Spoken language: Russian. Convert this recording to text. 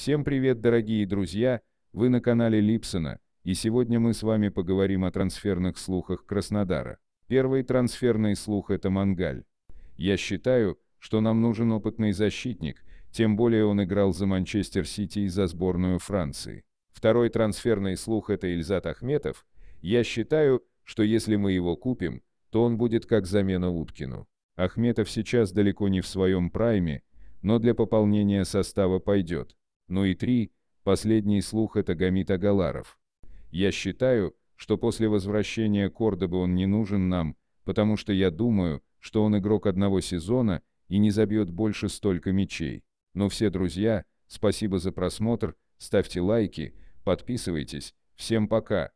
Всем привет, дорогие друзья! Вы на канале Липсона, и сегодня мы с вами поговорим о трансферных слухах Краснодара. Первый трансферный слух – это Мангаль. Я считаю, что нам нужен опытный защитник, тем более он играл за Манчестер Сити и за сборную Франции. Второй трансферный слух – это Ильзат Ахметов. Я считаю, что если мы его купим, то он будет как замена Уткину. Ахметов сейчас далеко не в своем прайме, но для пополнения состава пойдет. Ну и три, последний слух это Гамит Агаларов. Я считаю, что после возвращения Кордобы он не нужен нам, потому что я думаю, что он игрок одного сезона и не забьет больше столько мячей. Но ну все друзья, спасибо за просмотр, ставьте лайки, подписывайтесь, всем пока.